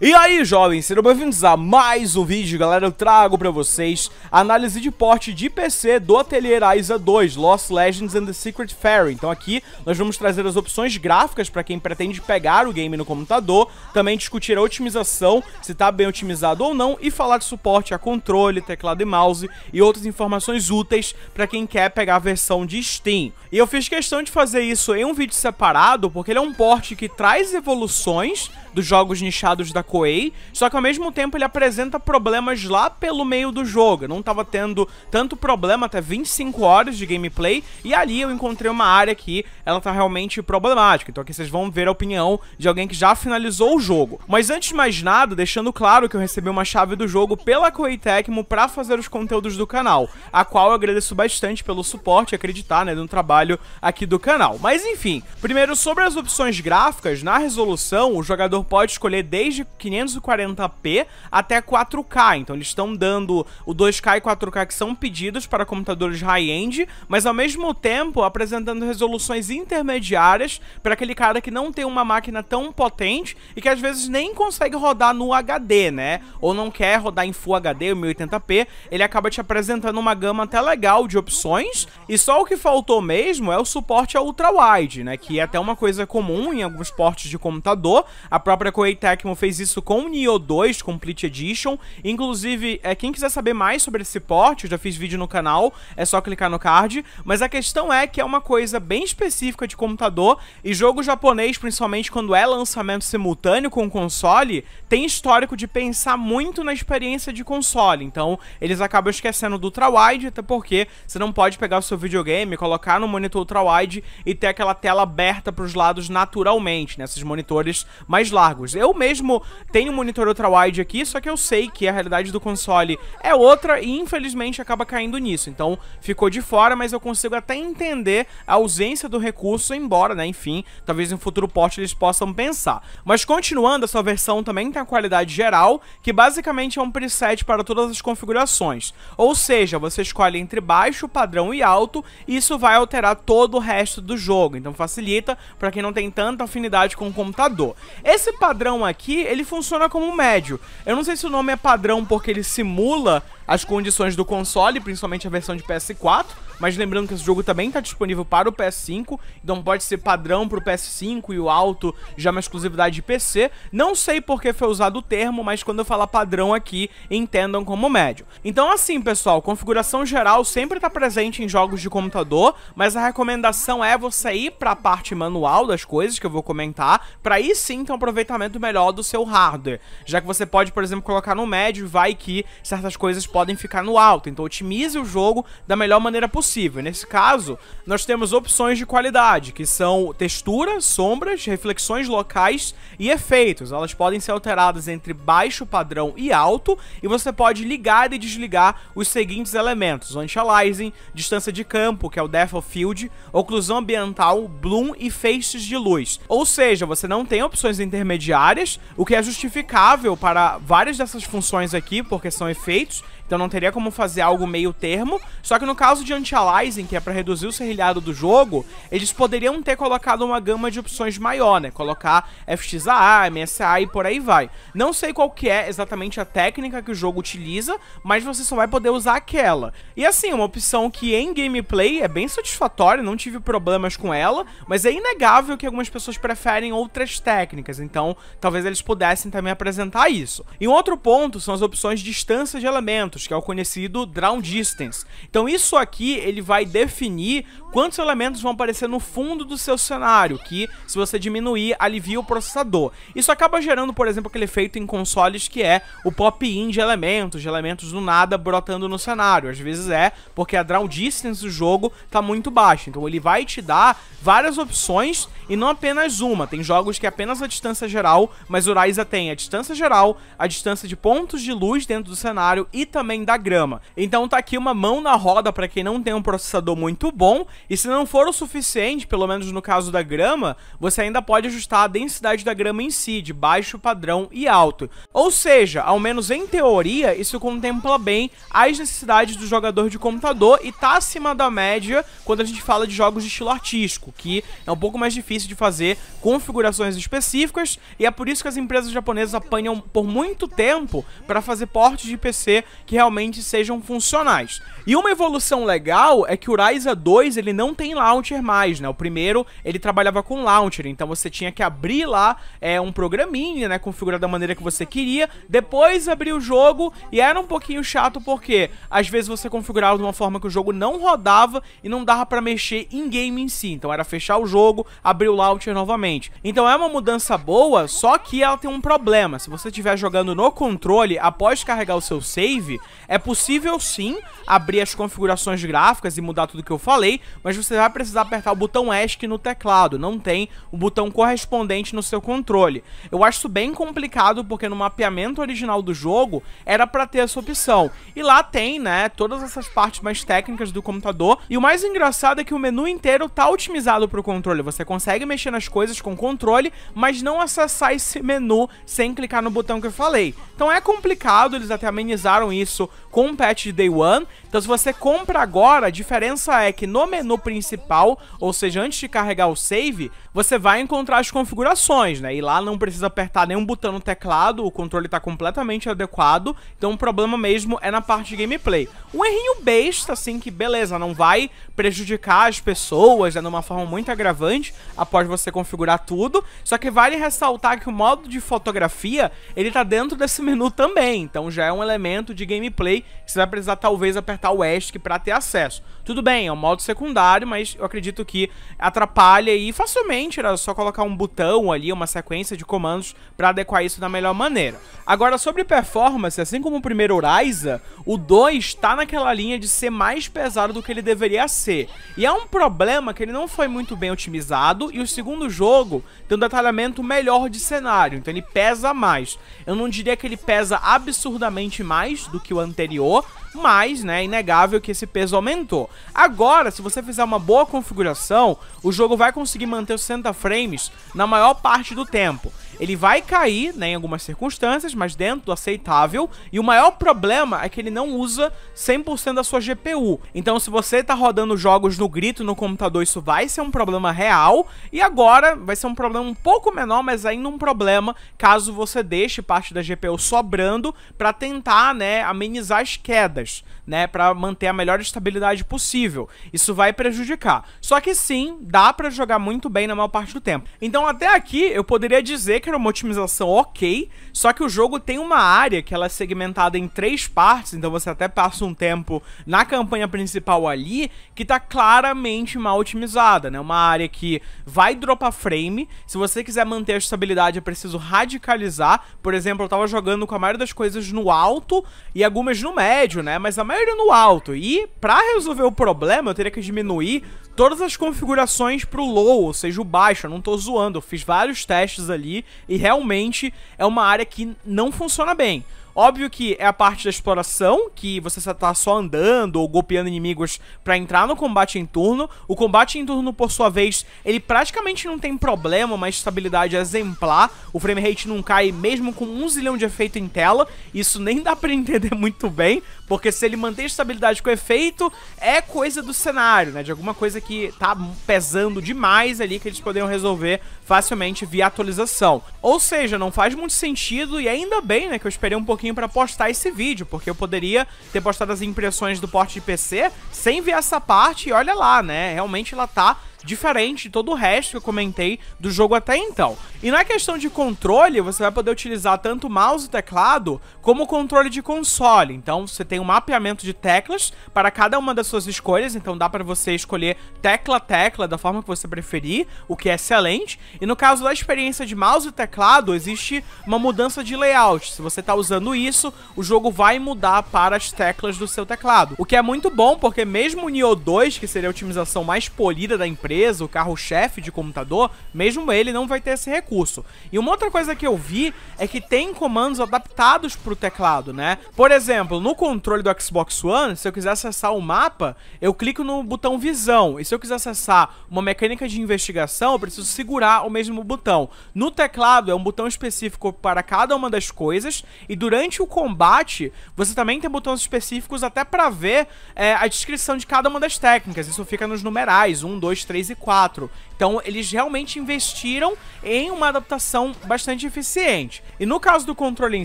E aí, jovens, sejam bem-vindos a mais um vídeo, galera. Eu trago para vocês análise de porte de PC do Atelier Aiza 2, Lost Legends and the Secret Fairy. Então aqui nós vamos trazer as opções gráficas para quem pretende pegar o game no computador, também discutir a otimização, se está bem otimizado ou não, e falar de suporte a controle, teclado e mouse e outras informações úteis para quem quer pegar a versão de Steam. E eu fiz questão de fazer isso em um vídeo separado, porque ele é um porte que traz evoluções dos jogos nichados da Koei, só que ao mesmo tempo ele apresenta problemas lá pelo meio do jogo. Eu não tava tendo tanto problema até 25 horas de gameplay, e ali eu encontrei uma área que ela tá realmente problemática. Então aqui vocês vão ver a opinião de alguém que já finalizou o jogo. Mas antes de mais nada, deixando claro que eu recebi uma chave do jogo pela Koei Tecmo pra fazer os conteúdos do canal, a qual eu agradeço bastante pelo suporte e acreditar, né, no trabalho aqui do canal. Mas enfim, primeiro sobre as opções gráficas, na resolução o jogador pode escolher desde 540p até 4K. Então eles estão dando o 2K e 4K que são pedidos para computadores high-end, mas ao mesmo tempo apresentando resoluções intermediárias para aquele cara que não tem uma máquina tão potente e que às vezes nem consegue rodar no HD, né? Ou não quer rodar em Full HD ou 1080p, ele acaba te apresentando uma gama até legal de opções. E só o que faltou mesmo é o suporte a ultra-wide, né? Que é até uma coisa comum em alguns portes de computador. A própria Koei Tecmo fez isso isso com o Nioh 2 Complete Edition. Inclusive, é, quem quiser saber mais sobre esse port, eu já fiz vídeo no canal, é só clicar no card. Mas a questão é que é uma coisa bem específica de computador e jogo japonês, principalmente quando é lançamento simultâneo com o console, tem histórico de pensar muito na experiência de console. Então, eles acabam esquecendo do ultrawide, até porque você não pode pegar o seu videogame, colocar no monitor ultrawide e ter aquela tela aberta para os lados naturalmente, nesses né? monitores mais largos. Eu mesmo tem um monitor ultra-wide aqui, só que eu sei que a realidade do console é outra e infelizmente acaba caindo nisso. Então ficou de fora, mas eu consigo até entender a ausência do recurso, embora, né, enfim, talvez em um futuro porte eles possam pensar. Mas continuando, essa versão também tem a qualidade geral, que basicamente é um preset para todas as configurações. Ou seja, você escolhe entre baixo, padrão e alto, e isso vai alterar todo o resto do jogo. Então facilita para quem não tem tanta afinidade com o computador. Esse padrão aqui, ele ele funciona como um médio. Eu não sei se o nome é padrão porque ele simula as condições do console, principalmente a versão de PS4, mas lembrando que esse jogo também está disponível para o PS5, então pode ser padrão para o PS5 e o alto já é uma exclusividade de PC. Não sei porque foi usado o termo, mas quando eu falar padrão aqui, entendam como médio. Então assim, pessoal, configuração geral sempre está presente em jogos de computador, mas a recomendação é você ir para a parte manual das coisas que eu vou comentar, para aí sim ter um aproveitamento melhor do seu hardware, já que você pode, por exemplo, colocar no médio, vai que certas coisas podem ficar no alto. Então otimize o jogo da melhor maneira possível possível. Nesse caso, nós temos opções de qualidade, que são textura, sombras, reflexões locais e efeitos. Elas podem ser alteradas entre baixo padrão e alto, e você pode ligar e desligar os seguintes elementos: anti-aliasing, distância de campo, que é o depth of field, oclusão ambiental, bloom e faces de luz. Ou seja, você não tem opções intermediárias, o que é justificável para várias dessas funções aqui, porque são efeitos, então não teria como fazer algo meio termo. Só que no caso de anti initializing, que é para reduzir o serrilhado do jogo, eles poderiam ter colocado uma gama de opções maior, né? Colocar FXAA, MSA e por aí vai. Não sei qual que é exatamente a técnica que o jogo utiliza, mas você só vai poder usar aquela. E assim, uma opção que em gameplay é bem satisfatória, não tive problemas com ela, mas é inegável que algumas pessoas preferem outras técnicas, então talvez eles pudessem também apresentar isso. E um outro ponto são as opções de distância de elementos, que é o conhecido Drown Distance. Então isso aqui ele vai definir quantos elementos vão aparecer no fundo do seu cenário, que se você diminuir, alivia o processador. Isso acaba gerando, por exemplo, aquele efeito em consoles que é o pop-in de elementos, de elementos do nada brotando no cenário. Às vezes é porque a draw distance do jogo tá muito baixa, então ele vai te dar várias opções e não apenas uma. Tem jogos que é apenas a distância geral, mas o Ryza tem a distância geral, a distância de pontos de luz dentro do cenário e também da grama. Então tá aqui uma mão na roda para quem não tem tem um processador muito bom, e se não for o suficiente, pelo menos no caso da grama, você ainda pode ajustar a densidade da grama em si, de baixo, padrão e alto. Ou seja, ao menos em teoria, isso contempla bem as necessidades do jogador de computador e tá acima da média quando a gente fala de jogos de estilo artístico, que é um pouco mais difícil de fazer configurações específicas, e é por isso que as empresas japonesas apanham por muito tempo para fazer portes de PC que realmente sejam funcionais. E uma evolução legal legal é que o Ryza 2 ele não tem launcher mais, né? O primeiro ele trabalhava com launcher, então você tinha que abrir lá é, um programinha, né? Configurar da maneira que você queria, depois abrir o jogo e era um pouquinho chato porque às vezes você configurava de uma forma que o jogo não rodava e não dava para mexer em game em si, então era fechar o jogo, abrir o launcher novamente. Então é uma mudança boa, só que ela tem um problema. Se você estiver jogando no controle após carregar o seu save, é possível sim abrir as configurações gráficas gráficas e mudar tudo que eu falei, mas você vai precisar apertar o botão ESC no teclado, não tem o botão correspondente no seu controle. Eu acho isso bem complicado porque no mapeamento original do jogo era para ter essa opção. E lá tem, né, todas essas partes mais técnicas do computador. E o mais engraçado é que o menu inteiro tá otimizado para o controle. Você consegue mexer nas coisas com controle, mas não acessar esse menu sem clicar no botão que eu falei. Então é complicado, eles até amenizaram isso com o patch de Day One. Então se você compra agora, a diferença é que no menu principal, ou seja, antes de carregar o save, você vai encontrar as configurações, né? E lá não precisa apertar nenhum botão no teclado, o controle está completamente adequado, então o problema mesmo é na parte de gameplay. Um errinho besta, assim, que beleza, não vai prejudicar as pessoas, né? De uma forma muito agravante, após você configurar tudo, só que vale ressaltar que o modo de fotografia, ele tá dentro desse menu também, então já é um elemento de gameplay que você vai precisar talvez apertar o ESC para ter acesso. Tudo bem, é um modo secundário, mas eu acredito que atrapalha e facilmente era só colocar um botão ali, uma sequência de comandos para adequar isso da melhor maneira. Agora, sobre performance, assim como o primeiro Ryza, o 2 está naquela linha de ser mais pesado do que ele deveria ser. E é um problema que ele não foi muito bem otimizado e o segundo jogo tem um detalhamento melhor de cenário, então ele pesa mais. Eu não diria que ele pesa absurdamente mais do que o anterior, mas, né, é inegável que esse peso aumentou. Agora, se você fizer uma boa configuração, o jogo vai conseguir manter os 60 frames na maior parte do tempo. Ele vai cair, né, em algumas circunstâncias, mas dentro do aceitável. E o maior problema é que ele não usa 100% da sua GPU. Então, se você tá rodando jogos no grito no computador, isso vai ser um problema real. E agora vai ser um problema um pouco menor, mas ainda um problema caso você deixe parte da GPU sobrando para tentar, né, amenizar as quedas, né, para manter a melhor estabilidade possível. Isso vai prejudicar. Só que sim, dá para jogar muito bem na maior parte do tempo. Então, até aqui eu poderia dizer que era uma otimização ok, só que o jogo tem uma área que ela é segmentada em três partes, então você até passa um tempo na campanha principal ali, que tá claramente mal otimizada, né? Uma área que vai dropar frame, se você quiser manter a estabilidade é preciso radicalizar, por exemplo, eu tava jogando com a maioria das coisas no alto e algumas no médio, né? Mas a maioria no alto, e pra resolver o problema eu teria que diminuir todas as configurações pro low, ou seja, o baixo, eu não tô zoando, eu fiz vários testes ali e realmente é uma área que não funciona bem. Óbvio que é a parte da exploração, que você está só andando ou golpeando inimigos para entrar no combate em turno. O combate em turno, por sua vez, ele praticamente não tem problema, mas estabilidade exemplar. O frame rate não cai mesmo com um zilhão de efeito em tela. Isso nem dá para entender muito bem, porque se ele manter estabilidade com efeito, é coisa do cenário, né? De alguma coisa que tá pesando demais ali que eles poderiam resolver facilmente via atualização. Ou seja, não faz muito sentido e ainda bem, né, que eu esperei um pouquinho pouquinho pra postar esse vídeo, porque eu poderia ter postado as impressões do porte de PC sem ver essa parte e olha lá, né? Realmente ela tá diferente de todo o resto que eu comentei do jogo até então. E na é questão de controle, você vai poder utilizar tanto mouse e teclado como controle de console. Então você tem um mapeamento de teclas para cada uma das suas escolhas, então dá para você escolher tecla tecla da forma que você preferir, o que é excelente. E no caso da experiência de mouse e teclado, existe uma mudança de layout. Se você está usando isso, o jogo vai mudar para as teclas do seu teclado. O que é muito bom, porque mesmo o Nioh 2, que seria a otimização mais polida da empresa, empresa, o carro-chefe de computador, mesmo ele não vai ter esse recurso. E uma outra coisa que eu vi é que tem comandos adaptados para o teclado, né? Por exemplo, no controle do Xbox One, se eu quiser acessar o mapa, eu clico no botão visão. E se eu quiser acessar uma mecânica de investigação, eu preciso segurar o mesmo botão. No teclado é um botão específico para cada uma das coisas e durante o combate você também tem botões específicos até para ver é, a descrição de cada uma das técnicas. Isso fica nos numerais 1, 2, 3 3 e 4. Então eles realmente investiram em uma adaptação bastante eficiente. E no caso do controle em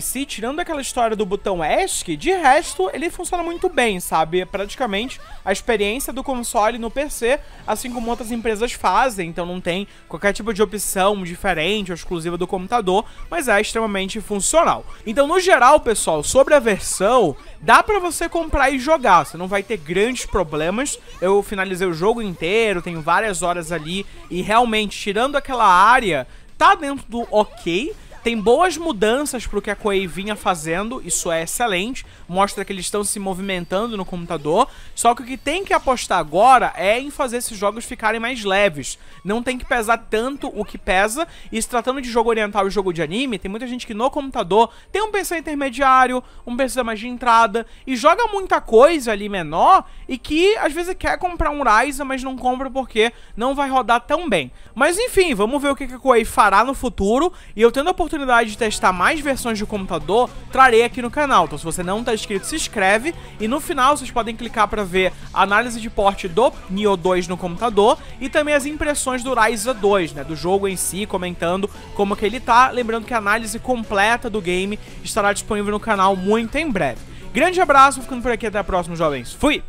si, tirando aquela história do botão ESC, de resto ele funciona muito bem, sabe? É praticamente a experiência do console no PC, assim como outras empresas fazem, então não tem qualquer tipo de opção diferente ou exclusiva do computador, mas é extremamente funcional. Então no geral, pessoal, sobre a versão, dá para você comprar e jogar, você não vai ter grandes problemas. Eu finalizei o jogo inteiro, tenho várias horas ali e realmente, tirando aquela área, tá dentro do ok, tem boas mudanças pro que a Koei vinha fazendo, isso é excelente, mostra que eles estão se movimentando no computador, só que o que tem que apostar agora é em fazer esses jogos ficarem mais leves. Não tem que pesar tanto o que pesa, e se tratando de jogo oriental e jogo de anime, tem muita gente que no computador tem um PC intermediário, um PC mais de entrada, e joga muita coisa ali menor, e que às vezes quer comprar um Ryzen, mas não compra porque não vai rodar tão bem. Mas enfim, vamos ver o que a Koei fará no futuro, e eu tendo a oportunidade oportunidade de testar mais versões do computador, trarei aqui no canal. Então se você não está inscrito, se inscreve e no final vocês podem clicar para ver a análise de porte do Neo 2 no computador e também as impressões do Ryza 2, né, do jogo em si, comentando como que ele tá. Lembrando que a análise completa do game estará disponível no canal muito em breve. Grande abraço, ficando por aqui até a próxima, jovens. Fui!